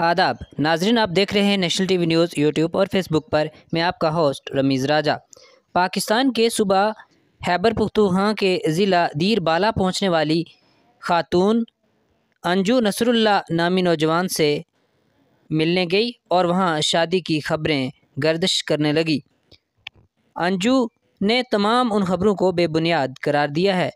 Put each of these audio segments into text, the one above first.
आदाब नाजरीन आप देख रहे हैं नेशनल टीवी न्यूज़ यूट्यूब और फेसबुक पर मैं आपका होस्ट रमीज़ राजा पाकिस्तान के सुबह हैबर पुख्तुहा के ज़िला दीर बाला पहुँचने वाली खातून अंजू नसरुल्ला नामी नौजवान से मिलने गई और वहाँ शादी की खबरें गर्दश करने लगी अंजू ने तमाम उन खबरों को बेबुनियाद करार दिया है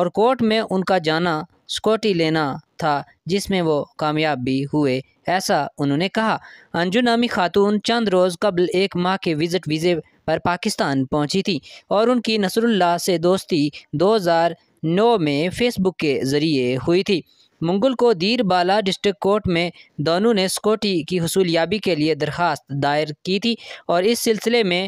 और कोर्ट में उनका जाना स्कॉटी लेना था जिसमें वो कामयाब भी हुए ऐसा उन्होंने कहा अंजू नामी खातून चंद रोज़ कबल एक माह के विज़िट वीज़े पर पाकिस्तान पहुंची थी और उनकी नसरुल्ला से दोस्ती 2009 में फेसबुक के ज़रिए हुई थी मुंगल को दीरबाला डिस्ट्रिक्ट कोर्ट में दोनों ने स्कोटी की हसूलियाबी के लिए दरख्वास्त दायर की थी और इस सिलसिले में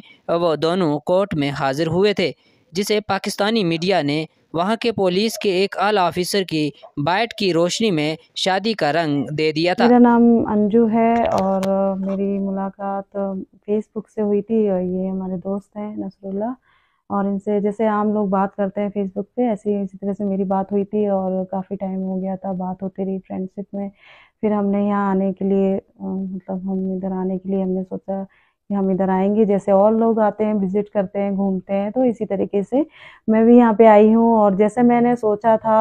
वो दोनों कोर्ट में हाजिर हुए थे जिसे पाकिस्तानी मीडिया ने वहां के पुलिस के एक आला ऑफिसर की बाइट की रोशनी में शादी का रंग दे दिया था मेरा नाम अंजू है और मेरी मुलाकात फेसबुक से हुई थी ये हमारे दोस्त हैं नसरुल्ला और इनसे जैसे आम लोग बात करते हैं फेसबुक पे ऐसे इसी तरह से मेरी बात हुई थी और काफ़ी टाइम हो गया था बात होती रही फ्रेंडशिप में फिर हमने यहाँ आने के लिए मतलब हम इधर आने के लिए हमने सोचा हम इधर आएंगे जैसे और लोग आते हैं विज़िट करते हैं घूमते हैं तो इसी तरीके से मैं भी यहाँ पे आई हूँ और जैसे मैंने सोचा था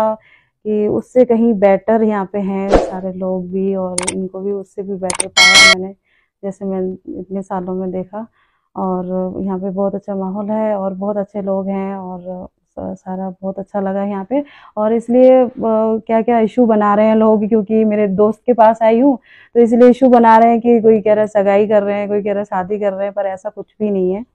कि उससे कहीं बेटर यहाँ पे हैं सारे लोग भी और इनको भी उससे भी बेटर पाया मैंने जैसे मैं इतने सालों में देखा और यहाँ पे बहुत अच्छा माहौल है और बहुत अच्छे लोग हैं और सारा बहुत अच्छा लगा यहाँ पे और इसलिए क्या क्या इशू बना रहे हैं लोग क्योंकि मेरे दोस्त के पास आई हूँ तो इसलिए इशू बना रहे हैं कि कोई कह रहा है सगाई कर रहे हैं कोई कह रहा है शादी कर रहे हैं पर ऐसा कुछ भी नहीं है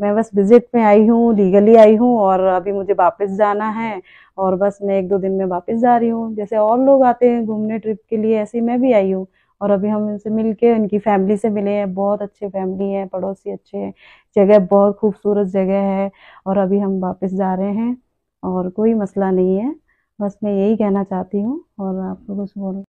मैं बस विजिट में आई हूँ लीगली आई हूँ और अभी मुझे वापस जाना है और बस मैं एक दो दिन में वापस जा रही हूँ जैसे और लोग आते हैं घूमने ट्रिप के लिए ऐसे मैं भी आई हूँ और अभी हम इनसे मिल के इनकी फैमिली से मिले हैं बहुत अच्छे फैमिली हैं पड़ोसी अच्छे हैं जगह बहुत खूबसूरत जगह है और अभी हम वापस जा रहे हैं और कोई मसला नहीं है बस मैं यही कहना चाहती हूँ और आपको कुछ बोल